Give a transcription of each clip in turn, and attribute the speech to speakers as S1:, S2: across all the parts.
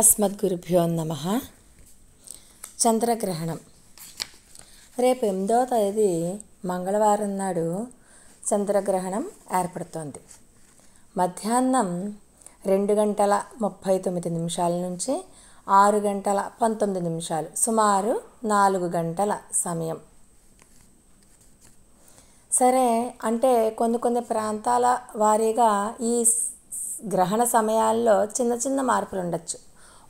S1: అస్మద్గురుభ్యో నమ చంద్రగ్రహణం రేపు ఎనిమిదవ తేదీ మంగళవారం నాడు చంద్రగ్రహణం ఏర్పడుతోంది మధ్యాహ్నం రెండు గంటల ముప్పై తొమ్మిది నిమిషాల నుంచి ఆరు గంటల పంతొమ్మిది నిమిషాలు సుమారు నాలుగు గంటల సమయం సరే అంటే కొన్ని కొన్ని ప్రాంతాల వారీగా ఈ గ్రహణ సమయాల్లో చిన్న చిన్న మార్పులు ఉండొచ్చు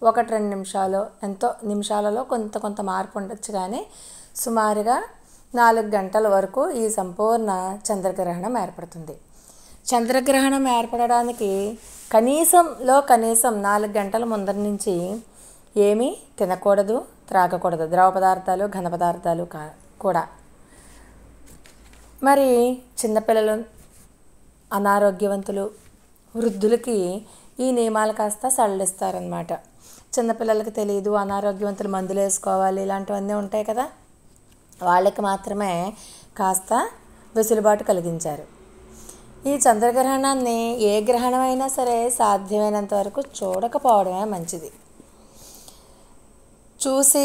S1: ఒకటి రెండు నిమిషాలు ఎంతో నిమిషాలలో కొంత కొంత మార్పు ఉండొచ్చు కానీ సుమారుగా నాలుగు గంటల వరకు ఈ సంపూర్ణ చంద్రగ్రహణం ఏర్పడుతుంది చంద్రగ్రహణం ఏర్పడడానికి కనీసంలో కనీసం నాలుగు గంటల ముందర నుంచి ఏమీ తినకూడదు త్రాగకూడదు ద్రవ పదార్థాలు ఘన పదార్థాలు కా కూడా మరి చిన్నపిల్లలు అనారోగ్యవంతులు వృద్ధులకి ఈ నియమాలు కాస్త సడలిస్తారనమాట చిన్నపిల్లలకి తెలియదు అనారోగ్యవంతులు మందులు వేసుకోవాలి ఇలాంటివన్నీ ఉంటాయి కదా వాళ్ళకి మాత్రమే కాస్త వెసులుబాటు కలిగించారు ఈ చంద్రగ్రహణాన్ని ఏ గ్రహణమైనా సరే సాధ్యమైనంత వరకు చూడకపోవడమే మంచిది చూసి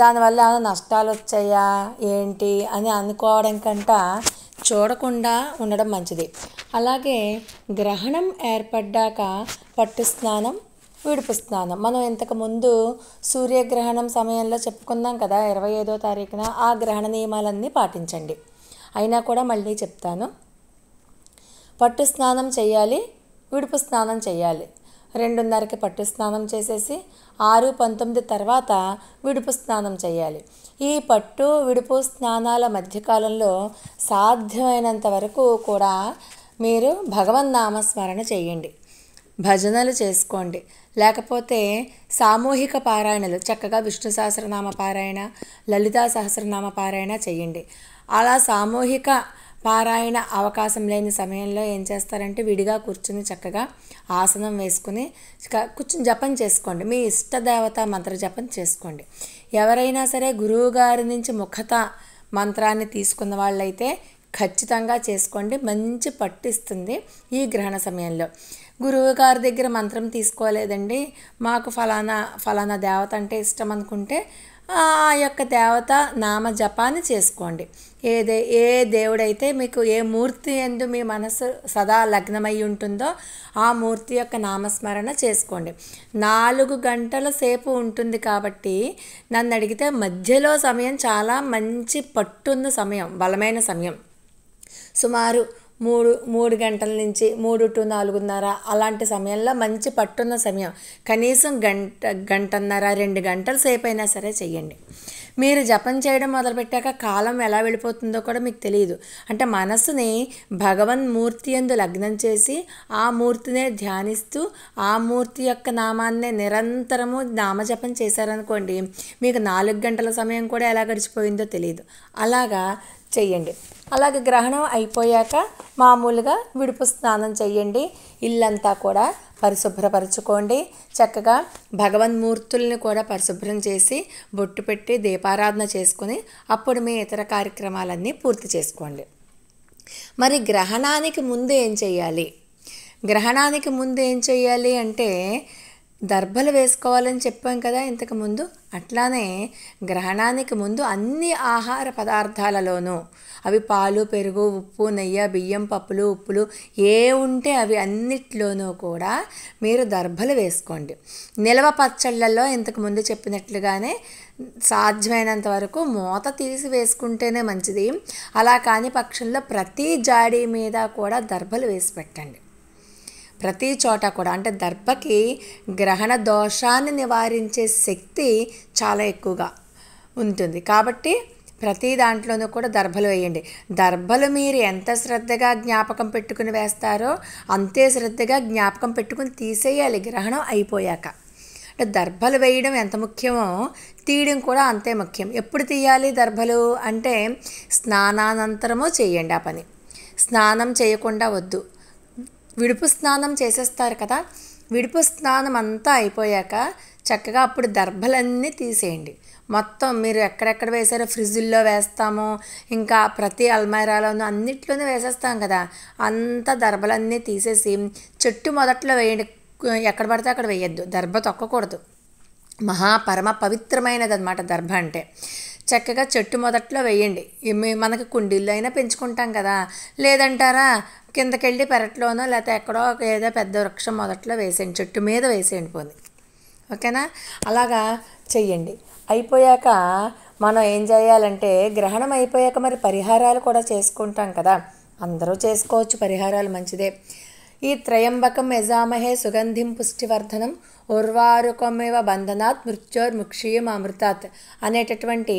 S1: దానివల్ల నష్టాలు వచ్చాయా ఏంటి అని అనుకోవడం కంట చూడకుండా ఉండడం మంచిది అలాగే గ్రహణం ఏర్పడ్డాక పట్టు స్నానం విడిపిస్తున్నాను మనం ఇంతకుముందు సూర్యగ్రహణం సమయంలో చెప్పుకుందాం కదా ఇరవై ఐదో తారీఖున ఆ గ్రహణ నియమాలన్నీ పాటించండి అయినా కూడా మళ్ళీ చెప్తాను పట్టు స్నానం చేయాలి విడుపు స్నానం చేయాలి రెండున్నరకి పట్టు స్నానం చేసేసి ఆరు పంతొమ్మిది తర్వాత విడుపు స్నానం చేయాలి ఈ పట్టు విడుపు స్నానాల మధ్యకాలంలో సాధ్యమైనంత వరకు కూడా మీరు భగవన్నామస్మరణ చేయండి భజనలు చేసుకోండి లేకపోతే సామూహిక పారాయణలు చక్కగా విష్ణు సహస్రనామ పారాయణ లలితా సహస్రనామ పారాయణ చేయండి అలా సామూహిక పారాయణ అవకాశం లేని సమయంలో ఏం చేస్తారంటే విడిగా కూర్చుని చక్కగా ఆసనం వేసుకుని కూర్చుని జపం చేసుకోండి మీ ఇష్టదేవత మంత్ర జపం చేసుకోండి ఎవరైనా సరే గురువు గారి నుంచి ముఖత మంత్రాన్ని తీసుకున్న వాళ్ళైతే ఖచ్చితంగా చేసుకోండి మంచి పట్టిస్తుంది ఈ గ్రహణ సమయంలో గురువు గారి దగ్గర మంత్రం తీసుకోలేదండి మాకు ఫలానా ఫలానా దేవత అంటే ఇష్టం అనుకుంటే ఆ యొక్క దేవత నామ జపాన్ని చేసుకోండి ఏదే ఏ దేవుడైతే మీకు ఏ మూర్తి ఎందు మీ మనసు సదా లగ్నమై ఉంటుందో ఆ మూర్తి యొక్క నామస్మరణ చేసుకోండి నాలుగు గంటల సేపు ఉంటుంది కాబట్టి నన్ను అడిగితే మధ్యలో సమయం చాలా మంచి పట్టున్న సమయం బలమైన సమయం సుమారు మూడు మూడు గంటల నుంచి మూడు టు నాలుగున్నర అలాంటి సమయంలో మంచి పట్టున్న సమయం కనీసం గంట గంటన్నర రెండు గంటల సేపు అయినా సరే చెయ్యండి మీరు జపం చేయడం మొదలుపెట్టాక కాలం ఎలా వెళ్ళిపోతుందో కూడా మీకు తెలియదు అంటే మనస్సుని భగవన్ మూర్తి ఎందు లగ్నం చేసి ఆ మూర్తినే ధ్యానిస్తూ ఆ మూర్తి యొక్క నామాన్ని నిరంతరము నామజపం చేశారనుకోండి మీకు నాలుగు గంటల సమయం కూడా ఎలా గడిచిపోయిందో తెలియదు అలాగా చెయ్యండి అలాగే గ్రహణం అయిపోయాక మామూలుగా విడుపు స్నానం చేయండి ఇల్లంతా కూడా పరిశుభ్రపరచుకోండి చక్కగా భగవన్మూర్తుల్ని కూడా పరిశుభ్రం చేసి బొట్టు పెట్టి దీపారాధన చేసుకుని అప్పుడు మీ ఇతర కార్యక్రమాలన్నీ పూర్తి చేసుకోండి మరి గ్రహణానికి ముందు ఏం చేయాలి గ్రహణానికి ముందు ఏం చేయాలి అంటే దర్భలు వేసుకోవాలని చెప్పాం కదా ఇంతకుముందు అట్లానే గ్రహణానికి ముందు అన్ని ఆహార పదార్థాలలోనూ అవి పాలు పెరుగు ఉప్పు నెయ్యి బియ్యం పప్పులు ఉప్పులు ఏ ఉంటే అవి అన్నిట్లోనూ కూడా మీరు దర్భలు వేసుకోండి నిల్వ పచ్చళ్ళల్లో ఇంతకుముందు చెప్పినట్లుగానే సాధ్యమైనంత వరకు మూత తీసి వేసుకుంటేనే మంచిది అలా కాని పక్షంలో ప్రతి జాడీ మీద కూడా దర్భలు వేసి పెట్టండి ప్రతి చోట కూడా అంటే దర్భకి గ్రహణ దోషాన్ని నివారించే శక్తి చాలా ఎక్కువగా ఉంటుంది కాబట్టి ప్రతి దాంట్లోనూ కూడా దర్భలు వేయండి దర్భలు మీరు ఎంత శ్రద్ధగా జ్ఞాపకం పెట్టుకుని వేస్తారో అంతే శ్రద్ధగా జ్ఞాపకం పెట్టుకుని తీసేయాలి గ్రహణం అయిపోయాక అంటే దర్భలు వేయడం ఎంత ముఖ్యమో తీయడం కూడా అంతే ముఖ్యం ఎప్పుడు తీయాలి దర్భలు అంటే స్నానానంతరము చేయండి ఆ పని స్నానం చేయకుండా వద్దు విడుపు స్నానం చేసేస్తారు కదా విడుపు స్నానం అంతా అయిపోయాక చక్కగా అప్పుడు దర్భలన్నీ తీసేయండి మొత్తం మీరు ఎక్కడెక్కడ వేసారో ఫ్రిడ్జుల్లో వేస్తాము ఇంకా ప్రతి అల్మైరాలోనూ అన్నిట్లోనూ వేసేస్తాం కదా అంత దర్భలన్నీ తీసేసి చెట్టు మొదట్లో వేయండి ఎక్కడ పడితే అక్కడ వేయద్దు దర్భ తొక్కకూడదు మహా పరమ పవిత్రమైనది అనమాట దర్భ అంటే చక్కగా చెట్టు మొదట్లో వేయండి మనకు కుండీల్లో అయినా పెంచుకుంటాం కదా లేదంటారా కిందకెళ్ళి పెరట్లోనో లేకపోతే ఎక్కడో ఏదో పెద్ద వృక్షం మొదట్లో వేసేయండి చెట్టు మీద వేసేయండి పోని ఓకేనా అలాగా చెయ్యండి అయిపోయాక మనం ఏం చేయాలంటే గ్రహణం అయిపోయాక మరి పరిహారాలు కూడా చేసుకుంటాం కదా అందరూ చేసుకోవచ్చు పరిహారాలు మంచిదే ఈ త్రయంబకం యజామహే సుగంధిం పుష్టివర్ధనం ఉర్వారుకమివ బంధనాత్ మృత్యోర్ముక్షీయం అమృతాత్ అనేటటువంటి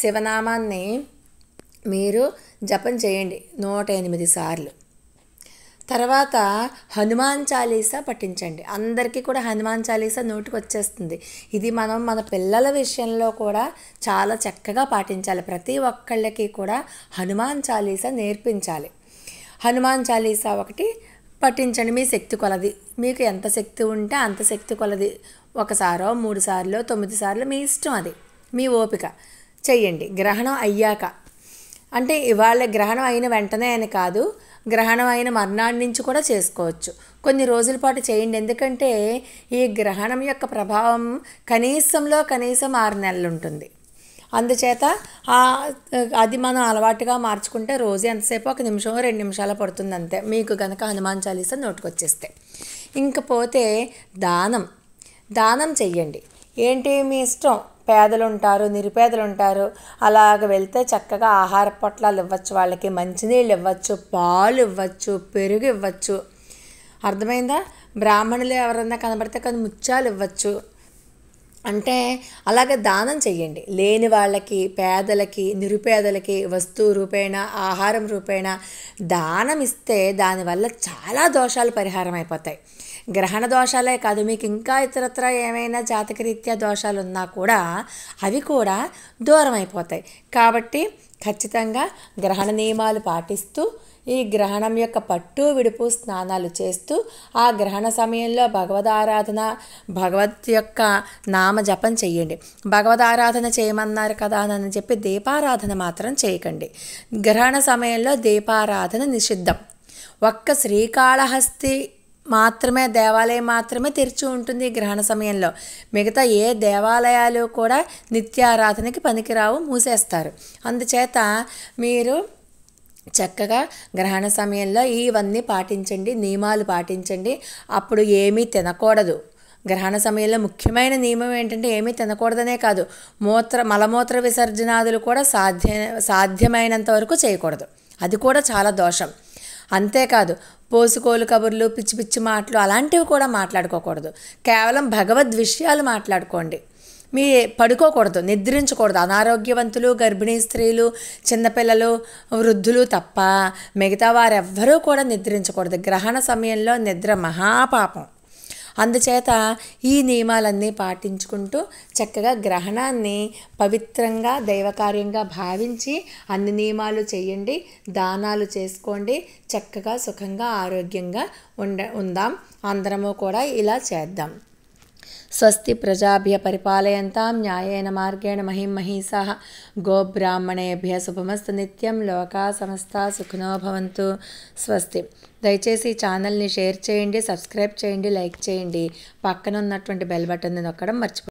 S1: శివనామాన్ని మీరు జపం చేయండి నూట ఎనిమిది సార్లు తర్వాత హనుమాన్ చాలీసా పఠించండి అందరికీ కూడా హనుమాన్ చాలీసా నోటికి వచ్చేస్తుంది ఇది మనం మన పిల్లల విషయంలో కూడా చాలా చక్కగా పాటించాలి ప్రతి ఒక్కళ్ళకి కూడా హనుమాన్ చాలీసా నేర్పించాలి హనుమాన్ చాలీసా ఒకటి పఠించండి మీ శక్తి కొలది మీకు ఎంత శక్తి ఉంటే అంత శక్తి కొలది ఒకసారో మూడు సార్లు తొమ్మిది సార్లు మీ ఇష్టం అది మీ ఓపిక చెయ్యండి గ్రహణం అయ్యాక అంటే ఇవాళ గ్రహణం అయిన వెంటనే అని కాదు గ్రహణం అయిన మర్నాడి నుంచి కూడా చేసుకోవచ్చు కొన్ని రోజుల పాటు చేయండి ఎందుకంటే ఈ గ్రహణం యొక్క ప్రభావం కనీసంలో కనీసం ఆరు నెలలు ఉంటుంది అందుచేత అది మనం అలవాటుగా మార్చుకుంటే రోజు ఎంతసేపు ఒక నిమిషం రెండు నిమిషాలు పడుతుంది అంతే మీకు కనుక హనుమాన్ చాలీసా నోటుకొచ్చేస్తే ఇంకపోతే దానం దానం చెయ్యండి ఏంటి మీ ఇష్టం పేదలు ఉంటారు నిరుపేదలు ఉంటారు అలాగ వెళ్తే చక్కగా ఆహార పొట్లాలు ఇవ్వచ్చు వాళ్ళకి మంచినీళ్ళు ఇవ్వచ్చు పాలు ఇవ్వచ్చు పెరుగు ఇవ్వచ్చు అర్థమైందా బ్రాహ్మణులు ఎవరన్నా కనబడితే కానీ ముత్యాలు ఇవ్వచ్చు అంటే అలాగే దానం చేయండి లేని వాళ్ళకి పేదలకి నిరుపేదలకి వస్తువు రూపేణ ఆహారం రూపేణ దానం ఇస్తే దానివల్ల చాలా దోషాలు పరిహారం అయిపోతాయి గ్రహణ దోషాలే కాదు మీకు ఇంకా ఇతరత్ర ఏమైనా జాతకరీత్యా దోషాలు ఉన్నా కూడా అవి కూడా దూరం అయిపోతాయి కాబట్టి ఖచ్చితంగా గ్రహణ నియమాలు పాటిస్తూ ఈ గ్రహణం యొక్క పట్టు విడుపు స్నానాలు చేస్తూ ఆ గ్రహణ సమయంలో భగవదారాధన భగవత్ యొక్క నామ జపం చేయండి భగవదారాధన చేయమన్నారు కదా అని చెప్పి దీపారాధన మాత్రం చేయకండి గ్రహణ సమయంలో దీపారాధన నిషిద్ధం ఒక్క శ్రీకాళహస్తి మాత్రమే దేవాలయం మాత్రమే తెరిచి ఉంటుంది గ్రహణ సమయంలో మిగతా ఏ దేవాలయాలు కూడా నిత్యారాధనకి పనికిరావు మూసేస్తారు అందుచేత మీరు చక్కగా గ్రహణ సమయంలో ఇవన్నీ పాటించండి నియమాలు పాటించండి అప్పుడు ఏమీ తినకూడదు గ్రహణ సమయంలో ముఖ్యమైన నియమం ఏంటంటే ఏమీ తినకూడదనే కాదు మూత్ర మలమూత్ర విసర్జనాదులు కూడా సాధ్య సాధ్యమైనంత వరకు చేయకూడదు అది కూడా చాలా దోషం అంతేకాదు పోసుకోలు కబుర్లు పిచ్చి పిచ్చి మాటలు అలాంటివి కూడా మాట్లాడుకోకూడదు కేవలం భగవద్ విషయాలు మాట్లాడుకోండి మీ పడుకోకూడదు నిద్రించకూడదు అనారోగ్యవంతులు గర్భిణీ స్త్రీలు చిన్నపిల్లలు వృద్ధులు తప్ప మిగతా వారెవ్వరూ కూడా నిద్రించకూడదు గ్రహణ సమయంలో నిద్ర మహాపాపం అందుచేత ఈ నియమాలన్నీ పాటించుకుంటూ చక్కగా గ్రహణాన్ని పవిత్రంగా దైవకార్యంగా భావించి అన్ని నియమాలు చేయండి దానాలు చేసుకోండి చక్కగా సుఖంగా ఆరోగ్యంగా ఉండ ఉందాం అందరము కూడా ఇలా చేద్దాం స్వస్తి ప్రజాభ్య పరిపాలయంతాం న్యాయేన మార్గేణ మహిం మహిషా గోబ్రాహ్మణేభ్య శుభమస్తు నిత్యం లోకా సమస్త సుఖనోభవంతు స్వస్తి దయచేసి ఈ ఛానల్ని షేర్ చేయండి సబ్స్క్రైబ్ చేయండి లైక్ చేయండి పక్కన ఉన్నటువంటి బెల్ బటన్ని నొక్కడం మర్చిపో